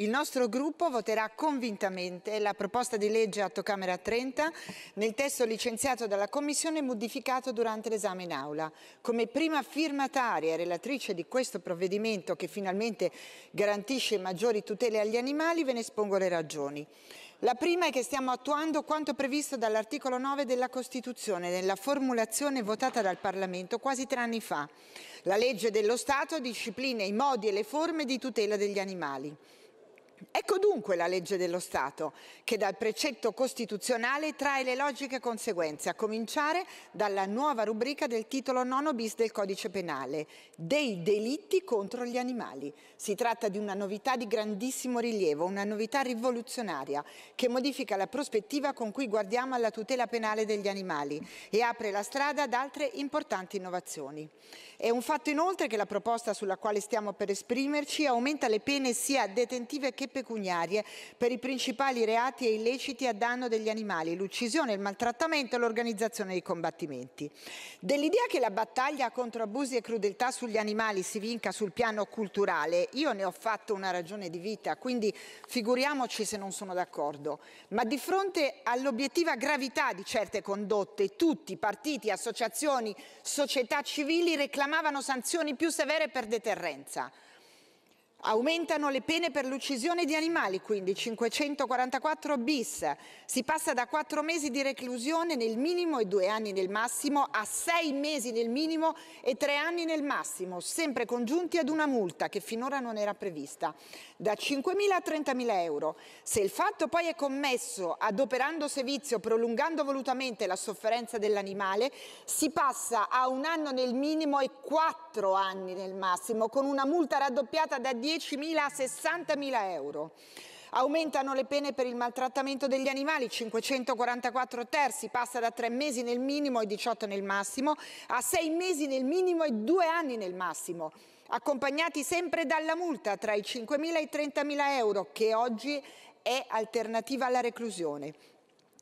Il nostro gruppo voterà convintamente la proposta di legge Atto Camera 30 nel testo licenziato dalla Commissione e modificato durante l'esame in Aula. Come prima firmataria e relatrice di questo provvedimento che finalmente garantisce maggiori tutele agli animali ve ne espongo le ragioni. La prima è che stiamo attuando quanto previsto dall'articolo 9 della Costituzione nella formulazione votata dal Parlamento quasi tre anni fa. La legge dello Stato disciplina i modi e le forme di tutela degli animali. Ecco dunque la legge dello Stato, che dal precetto costituzionale trae le logiche conseguenze, a cominciare dalla nuova rubrica del titolo 9 bis del codice penale, dei delitti contro gli animali. Si tratta di una novità di grandissimo rilievo, una novità rivoluzionaria, che modifica la prospettiva con cui guardiamo alla tutela penale degli animali e apre la strada ad altre importanti innovazioni. È un fatto inoltre che la proposta sulla quale stiamo per esprimerci aumenta le pene sia detentive che pecuniarie per i principali reati e illeciti a danno degli animali, l'uccisione, il maltrattamento e l'organizzazione dei combattimenti. Dell'idea che la battaglia contro abusi e crudeltà sugli animali si vinca sul piano culturale, io ne ho fatto una ragione di vita, quindi figuriamoci se non sono d'accordo. Ma di fronte all'obiettiva gravità di certe condotte, tutti, partiti, associazioni, società civili reclamavano sanzioni più severe per deterrenza. Aumentano le pene per l'uccisione di animali, quindi 544 bis. Si passa da 4 mesi di reclusione nel minimo e 2 anni nel massimo a 6 mesi nel minimo e 3 anni nel massimo, sempre congiunti ad una multa che finora non era prevista, da 5.000 a 30.000 euro. Se il fatto poi è commesso adoperando sevizio, prolungando volutamente la sofferenza dell'animale, si passa a un anno nel minimo e 4 anni nel massimo, con una multa raddoppiata da 10.000 10.000 a 60.000 euro. Aumentano le pene per il maltrattamento degli animali, 544 terzi, passa da 3 mesi nel minimo e 18 nel massimo a 6 mesi nel minimo e 2 anni nel massimo, accompagnati sempre dalla multa tra i 5.000 e i 30.000 euro, che oggi è alternativa alla reclusione.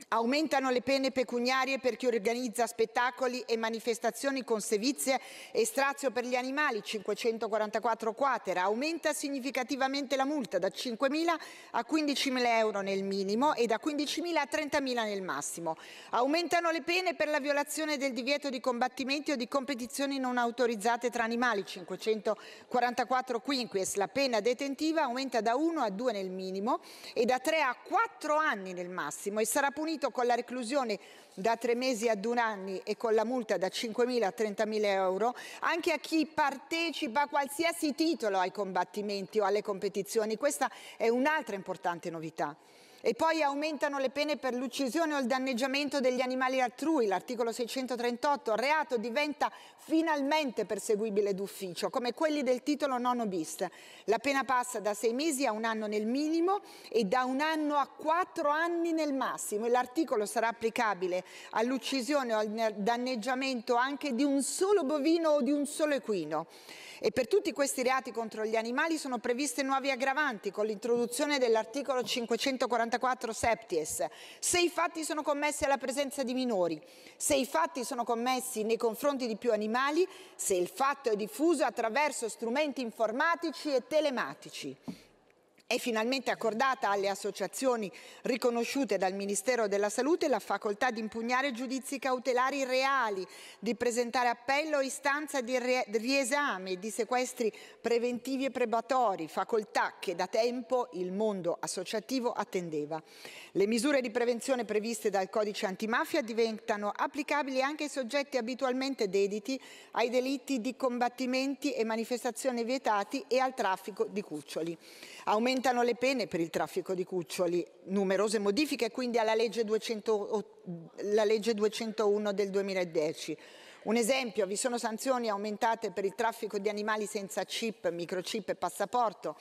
Aumentano le pene pecuniarie per chi organizza spettacoli e manifestazioni con sevizie e strazio per gli animali, 544 quater. Aumenta significativamente la multa da 5.000 a 15.000 euro nel minimo e da 15.000 a 30.000 nel massimo. Aumentano le pene per la violazione del divieto di combattimenti o di competizioni non autorizzate tra animali, 544 quinquies. La pena detentiva aumenta da 1 a 2 nel minimo e da 3 a 4 anni nel massimo e sarà punita unito con la reclusione da tre mesi ad un anno e con la multa da 5.000 a 30.000 euro anche a chi partecipa a qualsiasi titolo ai combattimenti o alle competizioni. Questa è un'altra importante novità. E poi aumentano le pene per l'uccisione o il danneggiamento degli animali altrui. L'articolo 638, il reato diventa finalmente perseguibile d'ufficio, come quelli del titolo nono bis. La pena passa da sei mesi a un anno nel minimo e da un anno a quattro anni nel massimo. E l'articolo sarà applicabile all'uccisione o al danneggiamento anche di un solo bovino o di un solo equino. E per tutti questi reati contro gli animali sono previste nuove aggravanti con l'introduzione dell'articolo 544 septies. Se i fatti sono commessi alla presenza di minori, se i fatti sono commessi nei confronti di più animali, se il fatto è diffuso attraverso strumenti informatici e telematici. È finalmente accordata alle associazioni riconosciute dal Ministero della Salute la facoltà di impugnare giudizi cautelari reali, di presentare appello o istanza di riesame, di sequestri preventivi e prebatori, facoltà che da tempo il mondo associativo attendeva. Le misure di prevenzione previste dal codice antimafia diventano applicabili anche ai soggetti abitualmente dediti ai delitti di combattimenti e manifestazioni vietati e al traffico di cuccioli. Aumenta Aumentano le pene per il traffico di cuccioli, numerose modifiche quindi alla legge, 200, legge 201 del 2010. Un esempio, vi sono sanzioni aumentate per il traffico di animali senza chip, microchip e passaporto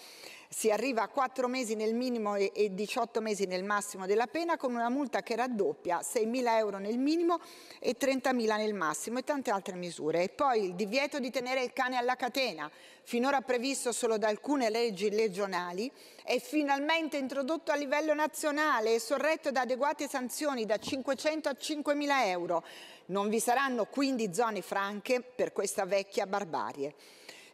si arriva a 4 mesi nel minimo e 18 mesi nel massimo della pena con una multa che raddoppia 6.000 euro nel minimo e 30.000 nel massimo e tante altre misure. E poi il divieto di tenere il cane alla catena, finora previsto solo da alcune leggi legionali, è finalmente introdotto a livello nazionale e sorretto da adeguate sanzioni da 500 a 5.000 euro. Non vi saranno quindi zone franche per questa vecchia barbarie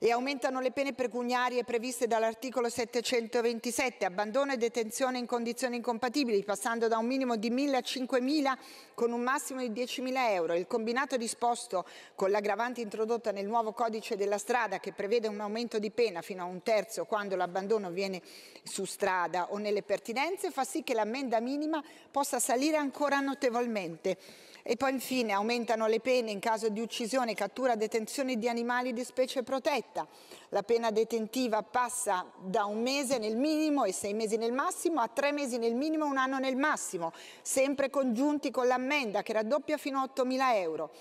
e aumentano le pene pecuniarie previste dall'articolo 727, abbandono e detenzione in condizioni incompatibili, passando da un minimo di 1.000 a 5.000 con un massimo di 10.000 euro. Il combinato disposto con l'aggravante introdotta nel nuovo codice della strada che prevede un aumento di pena fino a un terzo quando l'abbandono viene su strada o nelle pertinenze fa sì che l'ammenda minima possa salire ancora notevolmente. E poi infine aumentano le pene in caso di uccisione, cattura, detenzione di animali di specie protette diretta. La pena detentiva passa da un mese nel minimo e sei mesi nel massimo a tre mesi nel minimo e un anno nel massimo, sempre congiunti con l'ammenda che raddoppia fino a 8.000 euro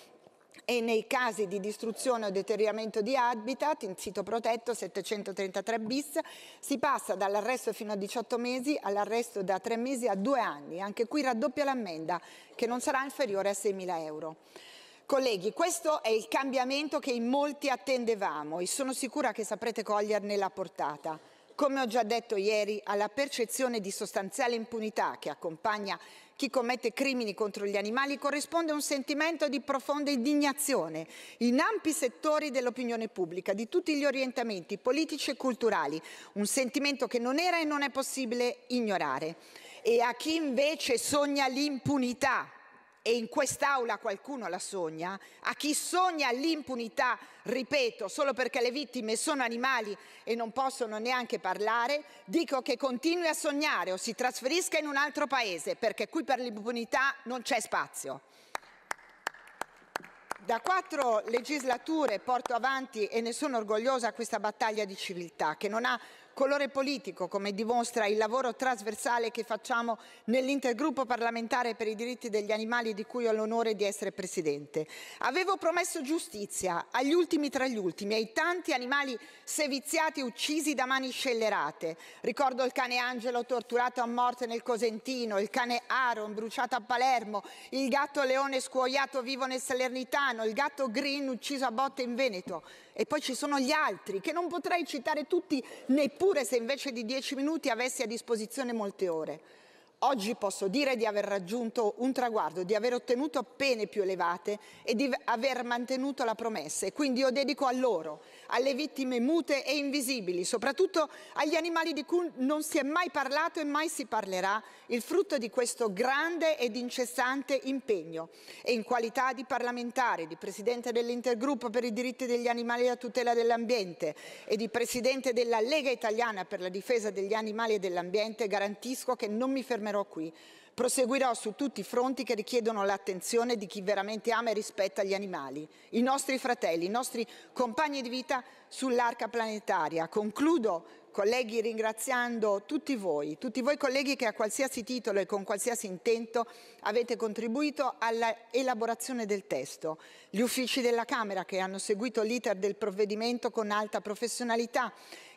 e nei casi di distruzione o deterioramento di habitat in sito protetto 733 bis si passa dall'arresto fino a 18 mesi all'arresto da 3 mesi a 2 anni. Anche qui raddoppia l'ammenda che non sarà inferiore a 6.000 euro. Colleghi, questo è il cambiamento che in molti attendevamo e sono sicura che saprete coglierne la portata. Come ho già detto ieri, alla percezione di sostanziale impunità che accompagna chi commette crimini contro gli animali corrisponde un sentimento di profonda indignazione in ampi settori dell'opinione pubblica, di tutti gli orientamenti politici e culturali, un sentimento che non era e non è possibile ignorare. E a chi invece sogna l'impunità e in quest'aula qualcuno la sogna, a chi sogna l'impunità, ripeto, solo perché le vittime sono animali e non possono neanche parlare, dico che continui a sognare o si trasferisca in un altro paese, perché qui per l'impunità non c'è spazio. Da quattro legislature porto avanti e ne sono orgogliosa questa battaglia di civiltà che non ha colore politico, come dimostra il lavoro trasversale che facciamo nell'intergruppo parlamentare per i diritti degli animali di cui ho l'onore di essere presidente. Avevo promesso giustizia agli ultimi tra gli ultimi, ai tanti animali seviziati e uccisi da mani scellerate. Ricordo il cane Angelo torturato a morte nel Cosentino, il cane Aaron bruciato a Palermo, il gatto Leone scuoiato vivo nel Salernitano, il gatto Green ucciso a botte in Veneto. E poi ci sono gli altri che non potrei citare tutti neppure se invece di dieci minuti avessi a disposizione molte ore. Oggi posso dire di aver raggiunto un traguardo, di aver ottenuto pene più elevate e di aver mantenuto la promessa. E quindi io dedico a loro, alle vittime mute e invisibili, soprattutto agli animali di cui non si è mai parlato e mai si parlerà, il frutto di questo grande ed incessante impegno. E in qualità di parlamentare, di presidente dell'Intergruppo per i diritti degli animali e la tutela dell'ambiente e di presidente della Lega Italiana per la difesa degli animali e dell'ambiente, garantisco che non mi fermerò fermerò qui. Proseguirò su tutti i fronti che richiedono l'attenzione di chi veramente ama e rispetta gli animali, i nostri fratelli, i nostri compagni di vita sull'arca planetaria. Concludo colleghi, ringraziando tutti voi, tutti voi colleghi che a qualsiasi titolo e con qualsiasi intento avete contribuito alla elaborazione del testo, gli uffici della Camera che hanno seguito l'iter del provvedimento con alta professionalità,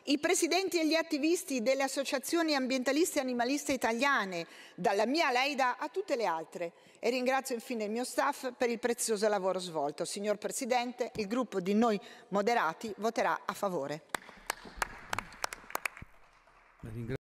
i presidenti e gli attivisti delle associazioni ambientaliste e animaliste italiane, dalla mia Leida a tutte le altre. E ringrazio infine il mio staff per il prezioso lavoro svolto. Signor Presidente, il gruppo di noi moderati voterà a favore. el